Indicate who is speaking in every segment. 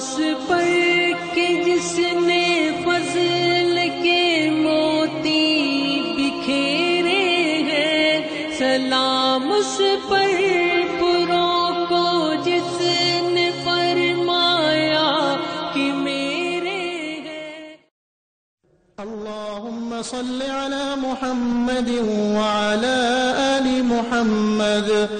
Speaker 1: उस पर के जिसने फजल के मोती बिखेरे हैं सलाम उस पर पुरों को जिसने फरमाया कि मेरे है अल्लाहुम्म सल्लि अला मुहम्मद व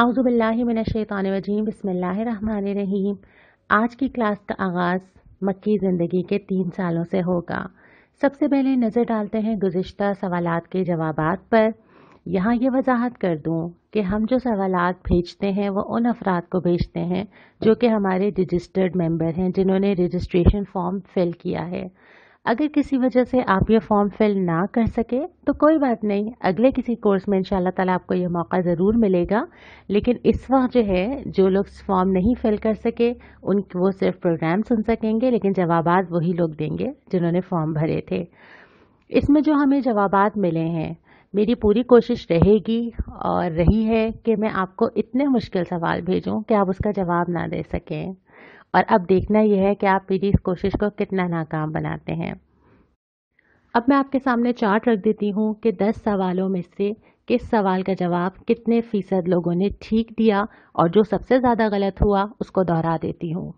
Speaker 1: आउज़बिल्लिमिनशैतरजीम बसमीम आज की क्लास का आगाज़ मक्की ज़िंदगी के तीन सालों से होगा सबसे पहले नज़र डालते हैं गुज्त सवाल के जवाब पर यहाँ ये वजाहत कर दूँ कि हम जो सवाल भेजते हैं वो उन अफराद को भेजते हैं जो कि हमारे रजिस्टर्ड मेम्बर हैं जिन्होंने रजिस्ट्रेशन फॉर्म फिल किया है अगर किसी वजह से आप ये फॉर्म फिल ना कर सके तो कोई बात नहीं अगले किसी कोर्स में इन ताला आपको यह मौका ज़रूर मिलेगा लेकिन इस वक्त जो है जो लोग फॉर्म नहीं फिल कर सके उन वो सिर्फ प्रोग्राम सुन सकेंगे लेकिन जवाब वही लोग देंगे जिन्होंने फॉर्म भरे थे इसमें जो हमें जवाब मिले हैं मेरी पूरी कोशिश रहेगी और रही है कि मैं आपको इतने मुश्किल सवाल भेजूं कि आप उसका जवाब ना दे सकें और अब देखना यह है कि आप मेरी इस कोशिश को कितना नाकाम बनाते हैं अब मैं आपके सामने चार्ट रख देती हूँ कि दस सवालों में से किस सवाल का जवाब कितने फ़ीसद लोगों ने ठीक दिया और जो सबसे ज़्यादा गलत हुआ उसको दोहरा देती हूँ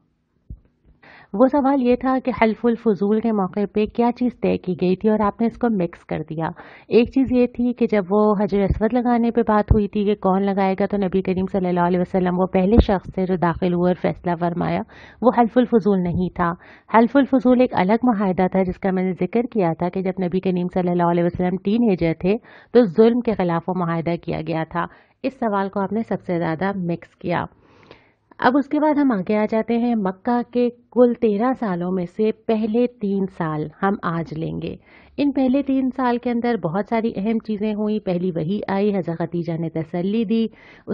Speaker 1: वो सवाल ये था कि हल्फुल फजूल के मौके पे क्या चीज़ तय की गई थी और आपने इसको मिक्स कर दिया एक चीज़ ये थी कि जब वो हजर असवद लगाने पे बात हुई थी कि कौन लगाएगा तो नबी करीम सल्लल्लाहु अलैहि वसल्लम वो पहले शख्स से जो दाखिल हुआ और फैसला फरमाया वो हल्फुल फजूल नहीं था हल्फुल फजूल एक अलग माहिदा था जिसका मैंने जिक्र किया था कि जब नबी करीम सल्लल्लाहु अलैहि वसल्लम टीन एजर थे तो जुल्म के खिलाफ वो माहिदा किया गया था इस सवाल को आपने सबसे ज़्यादा मिक्स किया अब उसके बाद हम आगे आ जाते हैं मक्का के कुल तेरह सालों में से पहले तीन साल हम आज लेंगे इन पहले तीन साल के अंदर बहुत सारी अहम चीज़ें हुई पहली वही आई हज़रत खतीजा ने तसल्ली दी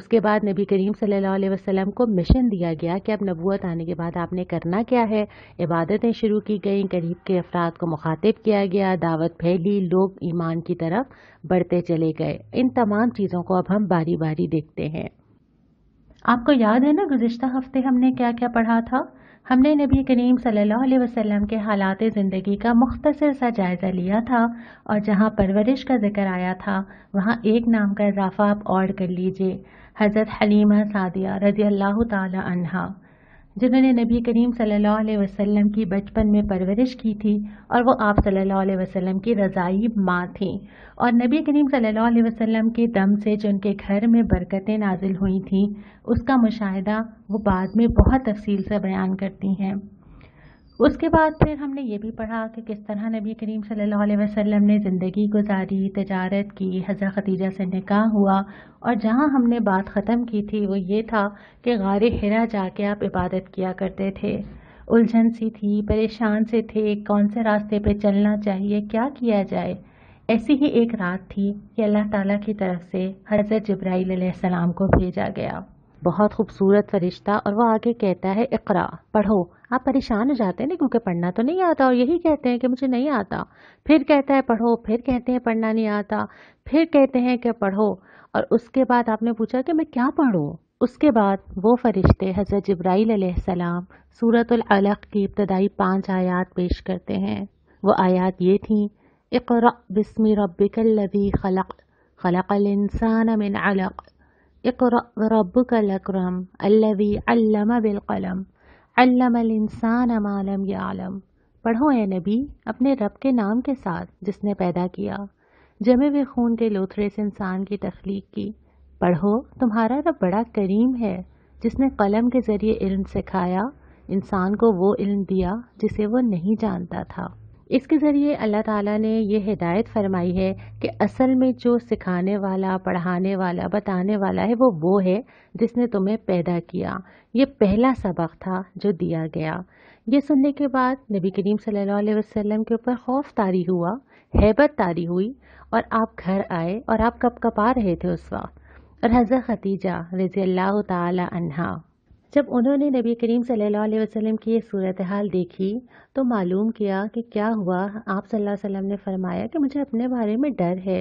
Speaker 1: उसके बाद नबी करीम सल्लल्लाहु अलैहि वसल्लम को मिशन दिया गया कि अब नबूत आने के बाद आपने करना क्या है इबादतें शुरू की गई करीब के अफराद को मुखातिब किया गया दावत फैली लोग ईमान की तरफ बढ़ते चले गए इन तमाम चीज़ों को अब हम बारी बारी देखते हैं आपको याद है ना गुज्त हफ्ते हमने क्या क्या पढ़ा था हमने नबी करीम सल्लल्लाहु अलैहि वसल्लम के हालात ज़िंदगी का मुख्तर सा जायज़ा लिया था और जहाँ परवरिश का जिक्र आया था वहाँ एक नाम का इजाफा आप और कर लीजिए हज़रत हलीमा सादिया रज़ी अल्लाह तहा जिन्होंने नबी करीम सल्लल्लाहु अलैहि वसल्लम की बचपन में परवरिश की थी और वो आप सल्लल्लाहु अलैहि वसल्लम की रज़ाई माँ थीं और नबी करीम सल्लल्लाहु अलैहि वसल्लम के दम से जो उनके घर में बरकतें नाजिल हुई थीं उसका मुशाहिदा वो बाद में बहुत तफसील से बयान करती हैं उसके बाद फिर हमने ये भी पढ़ा कि किस तरह नबी करीम सल्लल्लाहु अलैहि वसल्लम ने ज़िंदगी गुजारी तजारत की हज़रत खदीजा से निकाह हुआ और जहाँ हमने बात ख़त्म की थी वो ये था कि गार हिरा जाके आप इबादत किया करते थे उलझन सी थी परेशान से थे कौन से रास्ते पे चलना चाहिए क्या किया जाए ऐसी ही एक रात थी कि अल्लाह ताला की तरफ से हज़रत जब्राईलम को भेजा गया बहुत खूबसूरत फरिश्ता और वो आगे कहता है इकरा पढ़ो आप परेशान हो जाते हैं ना क्योंकि पढ़ना तो नहीं आता और यही कहते हैं कि मुझे नहीं आता फिर कहता है पढ़ो फिर कहते हैं पढ़ना नहीं आता फिर कहते हैं कि पढ़ो और उसके बाद आपने पूछा कि मैं क्या पढ़ूँ उसके बाद वो फ़रिश्ते हज़रत जब्राईसम सूरतलक की इब्तदाई पाँच आयात पेश करते हैं वो आयात ये थी इकर बिस्म रबिकल्लवी खलक खलक़ल इंसान मिन अलक اقرأ وربك الأكرم الذي علم بالقلم علम इंसान आलम आलम पढ़ो ए नबी अपने रब के नाम के साथ जिसने पैदा किया जमे हुए खून के लोथरे से इंसान की तख्लीक की पढ़ो तुम्हारा रब बड़ा करीम है जिसने कलम के ज़रिए इल्म सिखाया इंसान को वो इल्म दिया जिसे वो नहीं जानता था इसके ज़रिए अल्लाह ताला ने यह हिदायत फरमाई है कि असल में जो सिखाने वाला पढ़ाने वाला बताने वाला है वो वो है जिसने तुम्हें पैदा किया ये पहला सबक था जो दिया गया ये सुनने के बाद नबी करीम सल्लल्लाहु अलैहि वसल्लम के ऊपर खौफ तारी हुआ हैबत तारी हुई और आप घर आए और आप कप कपा रहे थे उस वक्त और हज़रत खतीजा रज़ी अल्लाह तहा जब उन्होंने नबी करीम सल्लल्लाहु अलैहि वसल्लम की यह सूरत हाल देखी तो मालूम किया कि क्या हुआ आप सल्लल्लाहु अलैहि वसल्लम ने फरमाया कि मुझे अपने बारे में डर है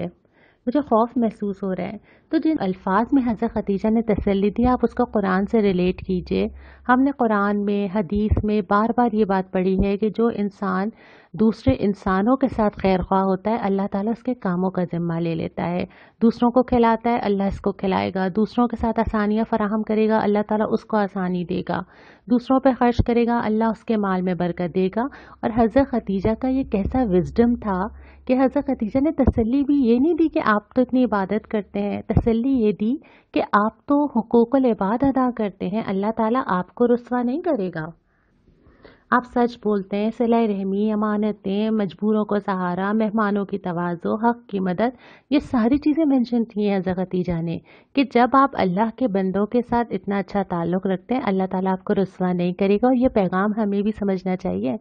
Speaker 1: मुझे खौफ महसूस हो रहा है तो जिन अल्फाज में हज़रत खदीजा ने तसल्ली दी आप उसको कुरान से रिलेट कीजिए हमने कुरान में हदीस में बार बार ये बात पढ़ी है कि जो इंसान दूसरे इंसानों के साथ खैर ख्वाह होता है अल्लाह ताला उसके कामों का ज़िम्मा ले लेता है दूसरों को खिलाता है अल्लाह इसको खिलाएगा दूसरों के साथ आसानियाँ फ़राहम करेगा अल्लाह ताला उसको आसानी देगा दूसरों पर खर्च करेगा अल्लाह उसके माल में बरकत देगा और हज़रत खतीजा का ये कैसा विजडम था कि हज़रत खतीजा ने तसली भी ये नहीं दी कि आप तो इतनी इबादत करते हैं तसली ये दी कि आप तो हकूक़ल इबाद अदा करते हैं अल्लाह ताला आपको रसवा नहीं करेगा आप सच बोलते हैं सिलाई रहमी अमानतें मजबूरों को सहारा मेहमानों की तोज़ो हक़ की मदद ये सारी चीज़ें मेंशन थी हैं जगतीजा ने कि जब आप अल्लाह के बंदों के साथ इतना अच्छा ताल्लुक़ रखते हैं अल्लाह ताला आपको रसवा नहीं करेगा और ये पैगाम हमें भी समझना चाहिए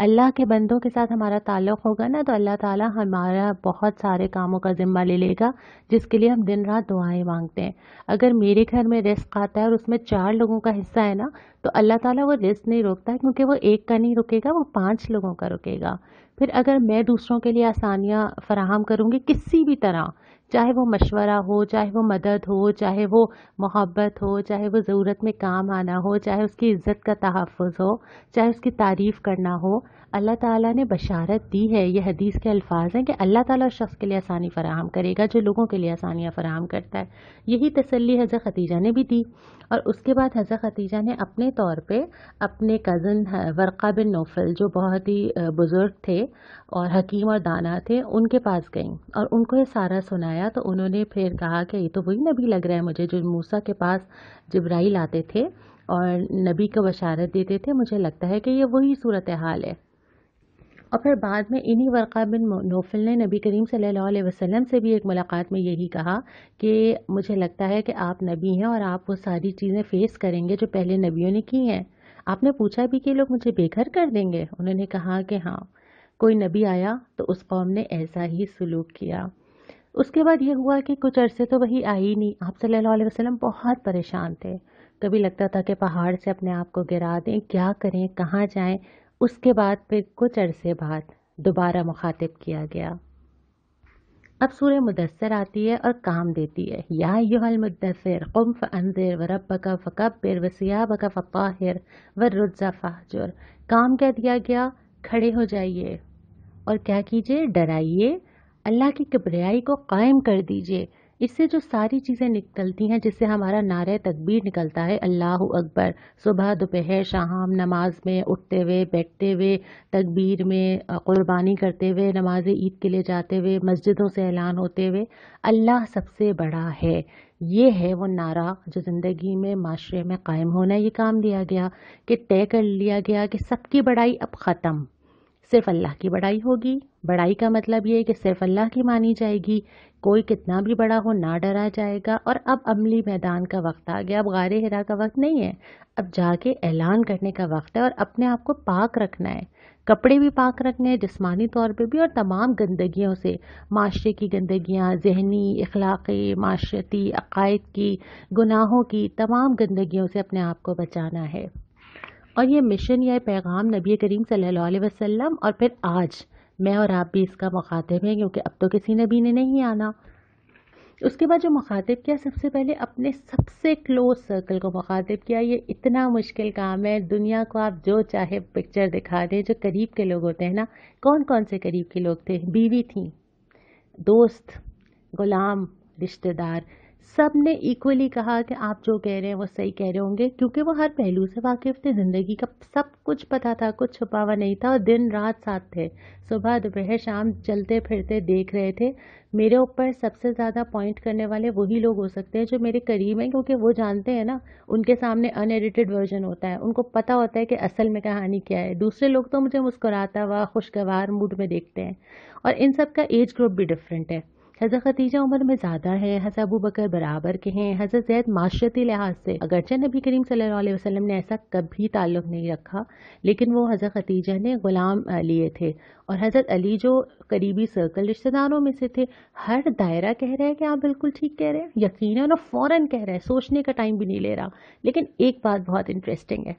Speaker 1: अल्लाह के बंदों के साथ हमारा ताल्लुक़ होगा ना तो अल्लाह ताला हमारा बहुत सारे कामों का ज़िम्मा ले लेगा जिसके लिए हम दिन रात दुआएं मांगते हैं अगर मेरे घर में रिस्क आता है और उसमें चार लोगों का हिस्सा है ना तो अल्लाह ताला वो रिस्क नहीं रोकता क्योंकि वो एक का नहीं रुकेगा वो पाँच लोगों का रुकेगा फिर अगर मैं दूसरों के लिए आसानियाँ फराहम करूँगी किसी भी तरह चाहे वो मशवरा हो चाहे वो मदद हो चाहे वो मोहब्बत हो चाहे वो ज़रूरत में काम आना हो चाहे उसकी इज़्ज़त का तहफ़ हो चाहे उसकी तारीफ़ करना हो अल्लाह ताला ने बशारत दी है यह हदीस के अल्फाज हैं कि अल्लाह ताला उस शख्स के लिए आसानी फ़राहम करेगा जो लोगों के लिए आसानियाँ फ़राहम करता है यही तसल्ली हजर खतीजा ने भी दी और उसके बाद हजर खतीजा ने अपने तौर पे अपने कज़न वर्का बिन नोफल जो बहुत ही बुज़ुर्ग थे और हकीम और दाना थे उनके पास गई और उनको ये सारा सुनाया बताया तो उन्होंने फिर कहा कि ये तो वही नबी लग रहा है मुझे जो मूसा के पास जब्राइल आते थे और नबी को बशारत देते थे मुझे लगता है कि ये वही सूरत हाल है और फिर बाद में इन्हीं वर्का बिन नोफिल ने नबी करीम सल्लल्लाहु अलैहि वसल्लम से भी एक मुलाकात में यही कहा कि मुझे लगता है कि आप नबी हैं और आप वो सारी चीज़ें फ़ेस करेंगे जो पहले नबियों ने की हैं आपने पूछा भी कि लोग मुझे बेघर कर देंगे उन्होंने कहा कि हाँ कोई नबी आया तो उस कौम ने ऐसा ही सलूक किया उसके बाद ये हुआ कि कुछ अरसे तो वही आई ही नहीं आप सल्लल्लाहु अलैहि वसल्लम बहुत परेशान थे कभी लगता था कि पहाड़ से अपने आप को गिरा दें क्या करें कहाँ जाएं उसके बाद फिर कुछ अरसे बाद दोबारा मुखातिब किया गया अब सूर्य मुदसर आती है और काम देती है या युहल मुदसर कुम फ़नजर व रब बका फ़कबिर व सियाब का फ़ाहिर व रुजा फ़ाहजर काम क्या दिया गया खड़े हो जाइए और क्या कीजिए डराइए अल्लाह की कब्रियाई को कायम कर दीजिए इससे जो सारी चीज़ें निकलती हैं जिससे हमारा नारे तकबीर निकलता है अल्लाह अकबर सुबह दोपहर शाम नमाज में उठते हुए बैठते हुए तकबीर में क़ुरबानी करते हुए नमाज ईद के लिए जाते हुए मस्जिदों से ऐलान होते हुए अल्लाह सबसे बड़ा है ये है वो नारा जो ज़िंदगी में माशरे में कायम होना ये काम दिया गया कि तय कर लिया गया कि सबकी बड़ाई अब ख़त्म सिर्फ अल्लाह की बड़ाई होगी बड़ाई का मतलब ये है कि सिर्फ अल्लाह की मानी जाएगी कोई कितना भी बड़ा हो ना डरा जाएगा और अब अमली मैदान का वक्त आ गया अब गार हिरा का वक्त नहीं है अब जाके ऐलान करने का वक्त है और अपने आप को पाक रखना है कपड़े भी पाक रखने हैं जिसमानी तौर पे भी और तमाम गंदगियों से माशरे की गंदगियाँ जहनी इखलाक़ी माशरती अकायद की गुनाहों की तमाम गंदगियों से अपने आप को बचाना है और ये मिशन या पैगाम नबी करीम सल्लल्लाहु अलैहि वसल्लम और फिर आज मैं और आप भी इसका मुखातिब हैं क्योंकि अब तो किसी नबी ने नहीं आना उसके बाद जो मुखातिब किया सबसे पहले अपने सबसे क्लोज सर्कल को मुखातिब किया ये इतना मुश्किल काम है दुनिया को आप जो चाहे पिक्चर दिखा दें जो करीब के लोग होते हैं ना कौन कौन से करीब के लोग थे बीवी थी दोस्त गुलाम रिश्तेदार सब ने इक्वली कहा कि आप जो कह रहे हैं वो सही कह रहे होंगे क्योंकि वो हर पहलू से वाकिफ थे ज़िंदगी का सब कुछ पता था कुछ छुपा हुआ नहीं था और दिन रात साथ थे सुबह दोपहर शाम चलते फिरते देख रहे थे मेरे ऊपर सबसे ज़्यादा पॉइंट करने वाले वही लोग हो सकते हैं जो मेरे करीब हैं क्योंकि वो जानते हैं ना उनके सामने अनएडिटेड वर्जन होता है उनको पता होता है कि असल में कहानी क्या है दूसरे लोग तो मुझे मुस्कुराता हुआ खुशगवार मूड में देखते हैं और इन सब का एज ग्रुप भी डिफरेंट है हज़रत खतीजा उम्र में ज़्यादा है हज़रत अबू बकर बराबर के हैं हज़रत जैद माशरती लिहाज से अगरचे नबी करीम सल्लाम ने ऐसा कभी ताल्लुक़ नहीं रखा लेकिन वो हज़रत खतीजा ने ग़ुलाम लिए थे और हज़रत अली जो करीबी सर्कल रिश्तेदारों में से थे हर दायरा कह रहा है कि आप बिल्कुल ठीक कह रहे हैं यकीन ना फ़ौर कह रहा है सोचने का टाइम भी नहीं ले रहा लेकिन एक बात बहुत इंटरेस्टिंग है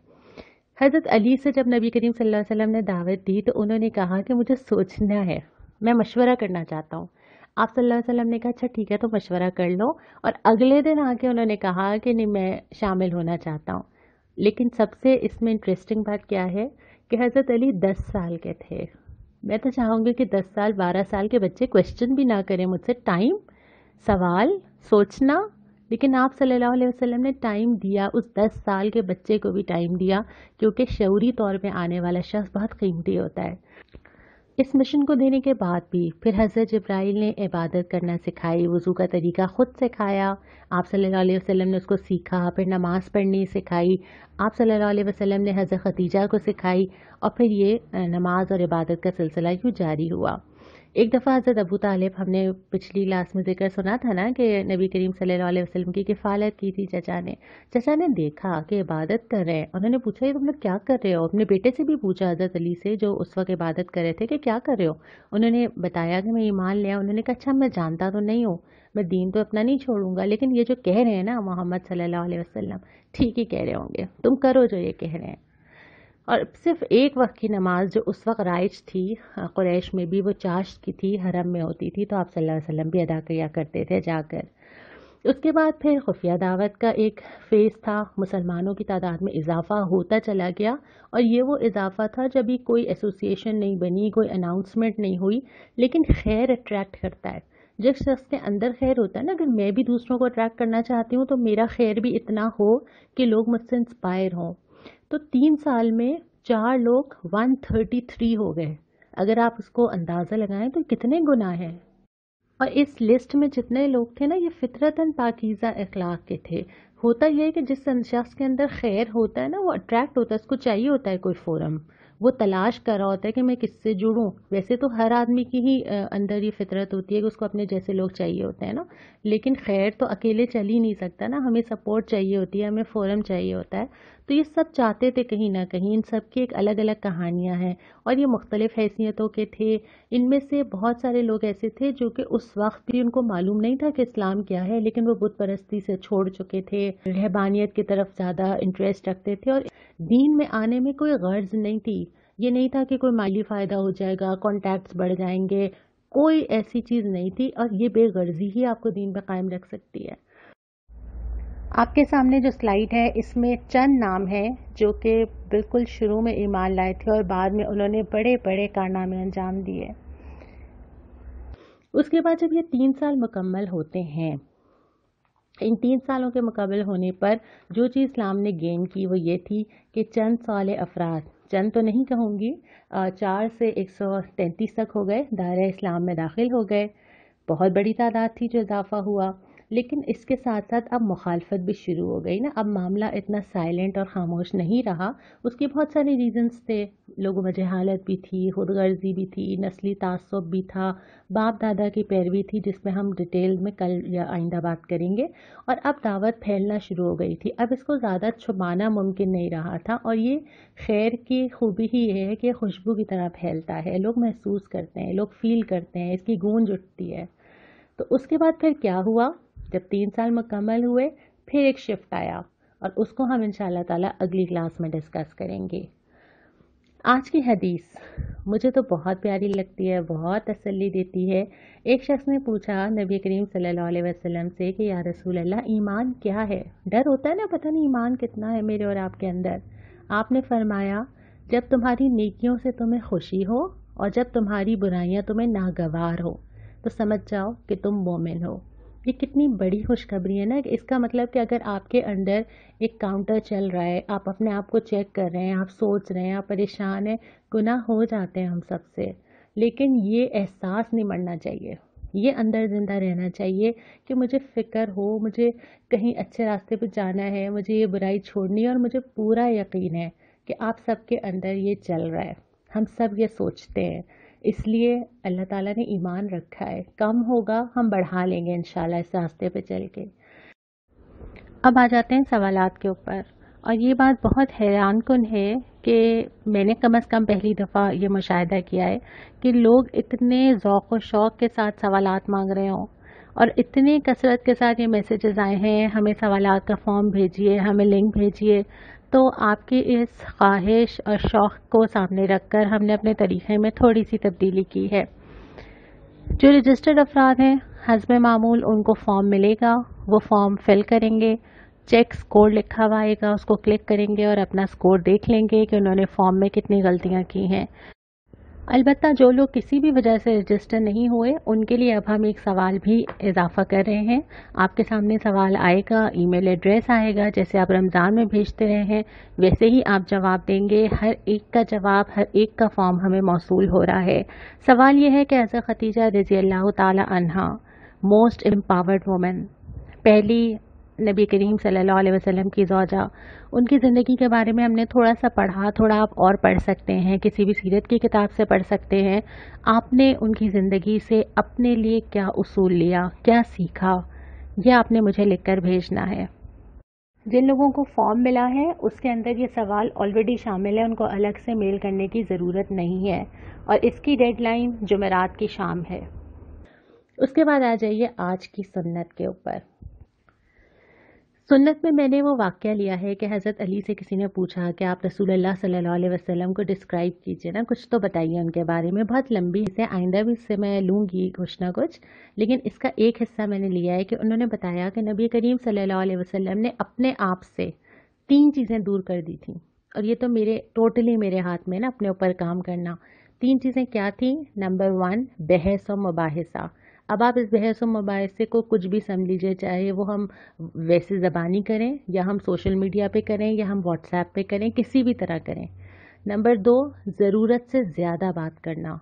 Speaker 1: हज़रत अली से जब नबी करीम सल्लल्लाहु अलैहि वसल्लम ने दावत दी तो उन्होंने कहा कि मुझे सोचना है मैं मशवरा करना चाहता हूँ आप सल्लल्लाहु अलैहि वसल्लम ने कहा अच्छा ठीक है तो मशवरा कर लो और अगले दिन आके उन्होंने कहा कि नहीं मैं शामिल होना चाहता हूँ लेकिन सबसे इसमें इंटरेस्टिंग बात क्या है कि हज़रत अली दस साल के थे मैं तो चाहूँगी कि दस साल बारह साल के बच्चे क्वेश्चन भी ना करें मुझसे टाइम सवाल सोचना लेकिन आप सल्लल्लाहु अलैहि वसल्लम ने टाइम दिया उस दस साल के बच्चे को भी टाइम दिया क्योंकि शौरी तौर पे आने वाला शख्स बहुत कीमती होता है इस मिशन को देने के बाद भी फिर हज़रत जब्राइल ने इबादत करना सिखाई वज़ू का तरीका ख़ुद सिखाया आप सल्लल्लाहु अलैहि वसल्लम ने उसको सीखा फिर नमाज़ पढ़नी सिखाई आप सल्लल्लाहु अलैहि वसल्लम ने हज़रत खदीजा को सिखाई और फिर ये नमाज और इबादत का सिलसिला यूँ जारी हुआ एक दफ़ा हज़रत अबू तालिब हमने पिछली क्लास में जिक्र सुना था ना कि नबी करीम सल्लल्लाहु अलैहि वसल्लम की किफ़ालत की थी चचा ने चचा ने देखा कि इबादत कर रहे हैं उन्होंने पूछा ये तुम लोग क्या कर रहे हो अपने बेटे से भी पूछा हज़रत अली से जो उस वक्त इबादत कर रहे थे कि क्या कर रहे हो उन्होंने बताया कि मैं ईमान लिया उन्होंने कहा अच्छा मैं जानता तो नहीं हूँ मैं दीन तो अपना नहीं छोड़ूंगा लेकिन ये जो कह रहे हैं ना मोहम्मद सल्ला वसलम ठीक ही कह रहे होंगे तुम करो जो ये कह रहे हैं और सिर्फ एक वक्त की नमाज जो उस वक्त राइज थी हाँ, क्रैश में भी वो चाश की थी हरम में होती थी तो आप सल्लल्लाहु अलैहि वसल्लम भी अदा किया करते थे जाकर उसके बाद फिर खुफिया दावत का एक फेज़ था मुसलमानों की तादाद में इजाफा होता चला गया और ये वो इजाफा था जब भी कोई एसोसिएशन नहीं बनी कोई अनाउंसमेंट नहीं हुई लेकिन खैर अट्रैक्ट करता है जिस शख्स के अंदर खैर होता है ना अगर मैं भी दूसरों को अट्रैक्ट करना चाहती हूँ तो मेरा खैर भी इतना हो कि लोग मुझसे इंस्पायर हों तो तीन साल में चार लोग 133 हो गए अगर आप उसको अंदाज़ा लगाएं तो कितने गुना हैं और इस लिस्ट में जितने लोग थे ना ये फितरतन पाकिज़ा अखलाक के थे होता यह है कि जिस शख्स के अंदर खैर होता है ना वो अट्रैक्ट होता है उसको चाहिए होता है कोई फोरम वो तलाश कर रहा होता है कि मैं किससे जुड़ूं वैसे तो हर आदमी की ही अंदर ये फितरत होती है कि उसको अपने जैसे लोग चाहिए होते हैं ना लेकिन खैर तो अकेले चल ही नहीं सकता ना हमें सपोर्ट चाहिए होती है हमें फोरम चाहिए होता है तो ये सब चाहते थे कहीं ना कहीं इन सब की एक अलग अलग कहानियाँ हैं और ये मुख्तलिफ़ हैसियतों के थे इनमें से बहुत सारे लोग ऐसे थे जो कि उस वक्त भी उनको मालूम नहीं था कि इस्लाम क्या है लेकिन वो बुत परस्ती से छोड़ चुके थे रहबानियत की तरफ ज़्यादा इंटरेस्ट रखते थे और दीन में आने में कोई गर्ज नहीं थी ये नहीं था कि कोई माली फ़ायदा हो जाएगा कॉन्टैक्ट्स बढ़ जाएंगे कोई ऐसी चीज़ नहीं थी और ये बेगर्जी ही आपको दीन पर कायम रख सकती है आपके सामने जो स्लाइड है इसमें चंद नाम है जो कि बिल्कुल शुरू में ईमान लाए थे और बाद में उन्होंने बड़े बड़े कारनामे अंजाम दिए उसके बाद जब ये तीन साल मुकम्मल होते हैं इन तीन सालों के मुकम्मल होने पर जो चीज़ इस्लाम ने गेन की वो ये थी कि चंद साल अफराद चंद तो नहीं कहूँगी चार से एक सौ तैंतीस तक हो गए दायरा इस्लाम में दाखिल हो गए बहुत बड़ी तादाद थी जो इजाफा हुआ लेकिन इसके साथ साथ अब मुखालफत भी शुरू हो गई ना अब मामला इतना साइलेंट और खामोश नहीं रहा उसके बहुत सारे रीजंस थे लोगों में जहालत भी थी खुदगर्जी भी थी नस्ली तसब भी था बाप दादा की पैरवी थी जिसमें हम डिटेल में कल या आइंदा बात करेंगे और अब दावत फैलना शुरू हो गई थी अब इसको ज़्यादा छुपाना मुमकिन नहीं रहा था और ये खैर की खूबी ही ये है कि खुशबू की तरह फैलता है लोग महसूस करते हैं लोग फील करते हैं इसकी गूंज उठती है तो उसके बाद फिर क्या हुआ जब तीन साल मुकम्मल हुए फिर एक शिफ्ट आया और उसको हम इन ताला अगली क्लास में डिस्कस करेंगे आज की हदीस मुझे तो बहुत प्यारी लगती है बहुत तसल्ली देती है एक शख्स ने पूछा नबी करीम सल्लल्लाहु अलैहि वसल्लम से कि या रसूल अल्लाह ईमान क्या है डर होता है ना पता नहीं ईमान कितना है मेरे और आपके अंदर आपने फरमाया जब तुम्हारी नेकियों से तुम्हें खुशी हो और जब तुम्हारी बुराइयाँ तुम्हें नागवार हो तो समझ जाओ कि तुम मोमिन हो ये कितनी बड़ी खुशखबरी है ना इसका मतलब कि अगर आपके अंदर एक काउंटर चल रहा है आप अपने आप को चेक कर रहे हैं आप सोच रहे हैं आप परेशान हैं गुनाह हो जाते हैं हम सबसे लेकिन ये एहसास नहीं मरना चाहिए ये अंदर ज़िंदा रहना चाहिए कि मुझे फ़िक्र हो मुझे कहीं अच्छे रास्ते पर जाना है मुझे ये बुराई छोड़नी है और मुझे पूरा यकीन है कि आप सबके अंदर ये चल रहा है हम सब ये सोचते हैं इसलिए अल्लाह ताला ने ईमान रखा है कम होगा हम बढ़ा लेंगे इन इस रास्ते पे चल के अब आ जाते हैं सवालात के ऊपर और ये बात बहुत हैरान कन है कि मैंने कम अज़ कम पहली दफ़ा ये मुशाह किया है कि लोग इतने ज़ौक़ व शौक़ के साथ सवालात मांग रहे हों और इतने कसरत के साथ ये मैसेजेस आए हैं हमें सवाल का फॉर्म भेजिए हमें लिंक भेजिए तो आपकी इस ख्वाहिश और शौक़ को सामने रखकर हमने अपने तरीक़े में थोड़ी सी तब्दीली की है जो रजिस्टर्ड अफराद हैं हजम मामूल उनको फॉर्म मिलेगा वो फॉर्म फिल करेंगे चेक स्कोर लिखा हुआ आएगा उसको क्लिक करेंगे और अपना स्कोर देख लेंगे कि उन्होंने फॉर्म में कितनी गलतियाँ की हैं अलबत्त जो लोग किसी भी वजह से रजिस्टर नहीं हुए उनके लिए अब हम एक सवाल भी इजाफा कर रहे हैं आपके सामने सवाल आएगा ईमेल एड्रेस आएगा जैसे आप रमज़ान में भेजते रहे हैं वैसे ही आप जवाब देंगे हर एक का जवाब हर एक का फॉर्म हमें मौसू हो रहा है सवाल यह है कि एज़ ख़तीजा रजी अल्लाह तहा मोस्ट एम्पावर्ड वुमेन पहली नबी करीम सल्लल्लाहु अलैहि वसल्लम की जौजा उनकी ज़िंदगी के बारे में हमने थोड़ा सा पढ़ा थोड़ा आप और पढ़ सकते हैं किसी भी सीरत की किताब से पढ़ सकते हैं आपने उनकी ज़िंदगी से अपने लिए क्या उसूल लिया क्या सीखा यह आपने मुझे लिखकर भेजना है जिन लोगों को फॉर्म मिला है उसके अंदर ये सवाल ऑलरेडी शामिल है उनको अलग से मेल करने की ज़रूरत नहीं है और इसकी डेडलाइन जुमेरात की शाम है उसके बाद आ जाइए आज की सुन्नत के ऊपर सुन्नत में मैंने वो वाक्य लिया है कि हज़रत अली से किसी ने पूछा कि आप अल्लाह सल्लल्लाहु अलैहि वसल्लम को डिस्क्राइब कीजिए ना कुछ तो बताइए उनके बारे में बहुत लंबी से आइंदा भी इससे मैं लूँगी कुछ ना कुछ लेकिन इसका एक हिस्सा मैंने लिया है कि उन्होंने बताया कि नबी करीम सल्लल्लाहु वसम ने अपने आप से तीन चीज़ें दूर कर दी थी और ये तो मेरे टोटली मेरे हाथ में ना अपने ऊपर काम करना तीन चीज़ें क्या थी नंबर वन बहस और मुबासा अब आप इस बहस व मुबासे को कुछ भी समझ लीजिए चाहे वो हम वैसे ज़बानी करें या हम सोशल मीडिया पे करें या हम व्हाट्सएप पे करें किसी भी तरह करें नंबर दो ज़रूरत से ज़्यादा बात करना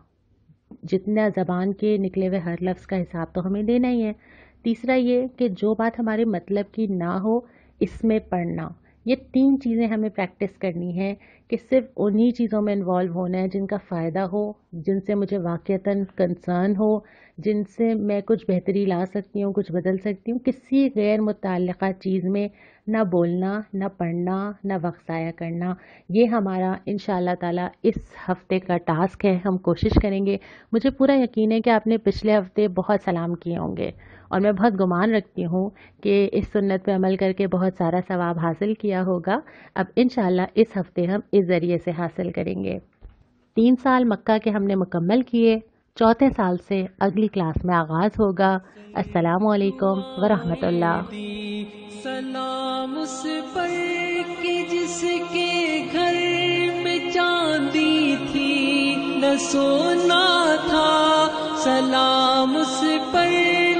Speaker 1: जितना ज़बान के निकले हुए हर लफ्ज़ का हिसाब तो हमें देना ही है तीसरा ये कि जो बात हमारे मतलब की ना हो इसमें पढ़ना ये तीन चीज़ें हमें प्रैक्टिस करनी है कि सिर्फ उन्हीं चीज़ों में इन्वॉल्व होना है जिनका फ़ायदा हो जिनसे मुझे वाक़ता कंसर्न हो जिनसे मैं कुछ बेहतरी ला सकती हूँ कुछ बदल सकती हूँ किसी गैर मुतल चीज़ में ना बोलना ना पढ़ना ना वक्त ज़ाया करना ये हमारा इन ताला इस हफ़्ते का टास्क है हम कोशिश करेंगे मुझे पूरा यकीन है कि आपने पिछले हफ़्ते बहुत सलाम किए होंगे और मैं बहुत गुमान रखती हूँ कि इस सुन्नत पर अमल करके बहुत सारा सवाब हासिल किया होगा अब इन इस हफ़्ते हम इस के ज़रिए से हासिल करेंगे तीन साल मक्का के हमने मुकम्मल किए चौथे साल से अगली क्लास में आगाज़ होगा अस्सलाम वालेकुम सलाम उस पर जिसके घर में चांदी थी न सोना था सलाम उस पर